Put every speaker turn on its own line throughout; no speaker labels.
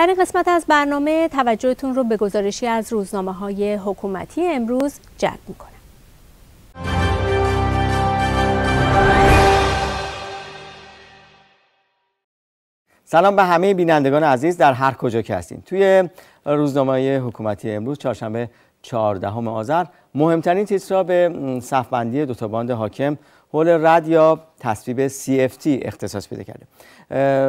در این قسمت از برنامه توجهتون رو به گزارشی از روزنامه های حکومتی امروز جلب میکنم. سلام به همه بینندگان عزیز در هر کجا که هستین توی روزنامه حکومتی امروز چهارشنبه 14 آذر مهمترین تیتر را به صفبندی دوتا باند حاکم حول رد یا تصویب CFT اختصاص پیدا کرده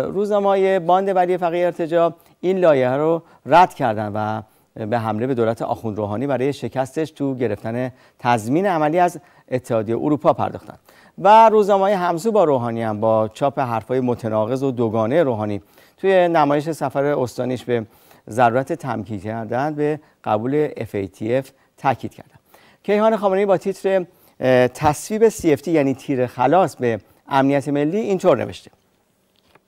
روزنامه باند ولی فقیه ارتجا این لایه رو رد کردن و به حمله به دولت آخوند روحانی برای شکستش تو گرفتن تضمین عملی از اتحادیه اروپا پرداختند و روزنامه همسو با روحانی هم با چاپ های متناقض و دوگانه روحانی توی نمایش سفر استانیش به ضرورت تمکین کردن به قبول FATF تاکید کردن کیهان خامنه‌ای با تیتر تصویب CFT یعنی تیر خلاص به امنیت ملی اینطور نوشته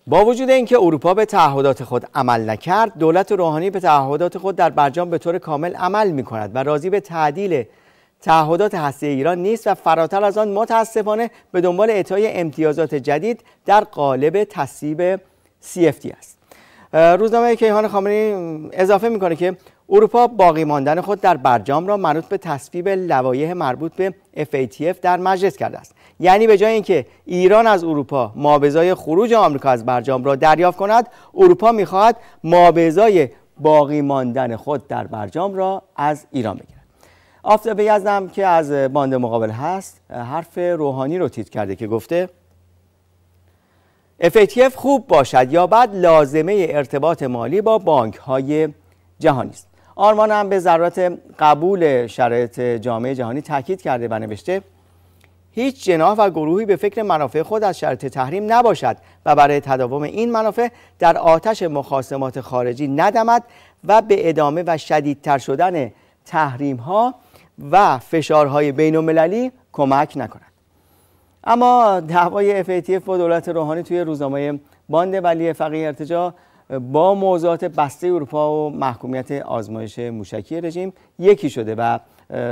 با وجود اینکه اروپا به تعهدات خود عمل نکرد دولت روحانی به تعهدات خود در برجام به طور کامل عمل می کند و راضی به تعدیل تعهدات هسته ایران نیست و فراتر از آن متاسفانه به دنبال اعطای امتیازات جدید در قالب تصیب CFT است روزنامه کیهان خامنه‌ای اضافه میکنه که اروپا باقی ماندن خود در برجام را منوط به تصویب لوایح مربوط به FATF در مجلس کرده است یعنی به جای اینکه ایران از اروپا مابزای خروج آمریکا از برجام را دریافت کند اروپا میخواهد مابزای باقی ماندن خود در برجام را از ایران بگیرد آفتاب یزدم که از باند مقابل هست حرف روحانی رو تیت کرده که گفته FATF خوب باشد یا بعد لازمه ارتباط مالی با بانک های جهانی است آرمان هم به ضرورت قبول شرایط جامعه جهانی تاکید کرده و نوشته هیچ جناح و گروهی به فکر منافع خود از شرط تحریم نباشد و برای تداوم این منافع در آتش مخاسمات خارجی ندمد و به ادامه و شدیدتر شدن تحریم ها و فشارهای بین المللی کمک نکند اما دعوای FATF و دولت روحانی توی روزنامه باند ولی فقیه ارتجا با موضوعات بسته اروپا و محکومیت آزمایش موشکی رژیم یکی شده و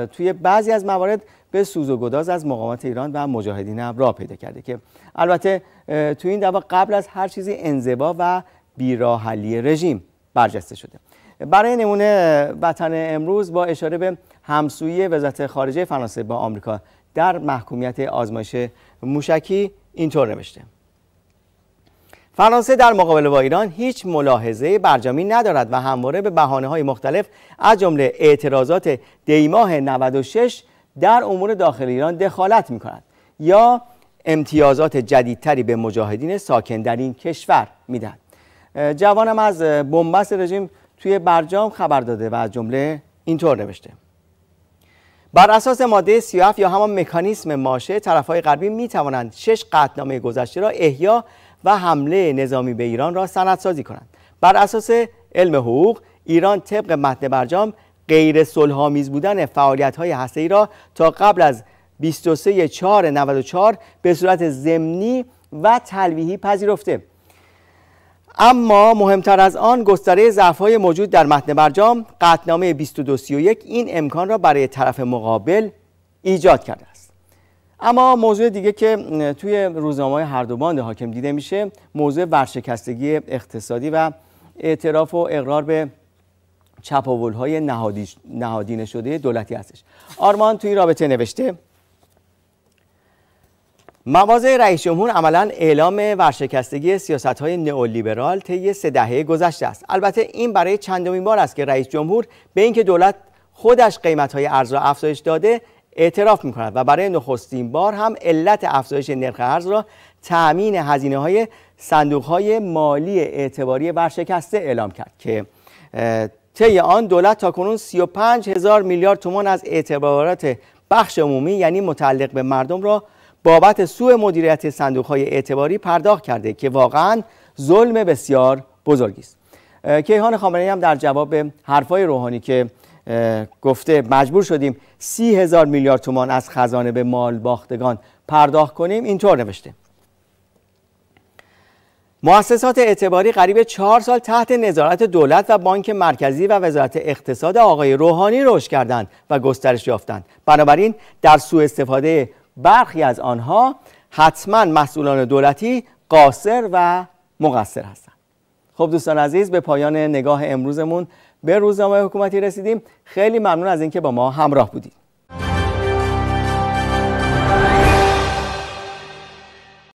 توی بعضی از موارد به سوز و گداز از مقامات ایران و مجاهدین هم را پیدا کرده که البته توی این دعوا قبل از هر چیزی انزبا و بیراحلی رژیم برجسته شده برای نمونه وطن امروز با اشاره به همسویی وزارت خارجه فرانسه با آمریکا در محکومیت آزمایش موشکی اینطور نوشته فرانسه در مقابله با ایران هیچ ملاحظه برجامی ندارد و همواره به بحانه های مختلف از جمله اعتراضات دیماه 96 در امور داخل ایران دخالت می کند یا امتیازات جدیدتری به مجاهدین ساکن در این کشور دهد. جوانم از بنبست رژیم توی برجام خبر داده و از جمله اینطور نوشته بر اساس ماده 37 یا همان مکانیسم ماشه های غربی می توانند شش قطنامه گذشته را احیا و حمله نظامی به ایران را سازی کنند بر اساس علم حقوق ایران طبق متن برجام غیر صلحآمیز بودن فعالیت های ای را تا قبل از 23 4 94 به صورت ضمنی و تلویحی پذیرفته اما مهمتر از آن گستره های موجود در متن برجام قطنامه 2231 این امکان را برای طرف مقابل ایجاد کرده اما موضوع دیگه که توی روزنامه های هر دو باند حاکم دیده میشه موضوع ورشکستگی اقتصادی و اعتراف و اقرار به چپاول های نهادینه شده دولتی هستش آرمان توی رابطه نوشته مواضع رئیس جمهور عملا اعلام ورشکستگی سیاست های نئولیبرال طی سه دهه گذشته است البته این برای چندمین بار است که رئیس جمهور به اینکه دولت خودش قیمت های ارز را افزایش داده اعتراف میکند و برای نخستین بار هم علت افزایش نرخ ارز را تأمین هزینه های صندوق های مالی اعتباری ورشکسته اعلام کرد که طی آن دولت تا کنون 35 هزار میلیارد تومان از اعتبارات بخش عمومی یعنی متعلق به مردم را بابت سوء مدیریت صندوق های اعتباری پرداخت کرده که واقعا ظلم بسیار بزرگی است کیهان خامنه‌ای هم در جواب حرفای روحانی که گفته مجبور شدیم سی هزار میلیارد تومان از خزانه به مال باختگان پرداخت کنیم اینطور نوشته مؤسسات اعتباری قریب چهار سال تحت نظارت دولت و بانک مرکزی و وزارت اقتصاد آقای روحانی رشد کردند و گسترش یافتند بنابراین در سوء استفاده برخی از آنها حتما مسئولان دولتی قاصر و مقصر هستند خب دوستان عزیز به پایان نگاه امروزمون به روزنامه حکومتی رسیدیم خیلی ممنون از اینکه با ما همراه بودید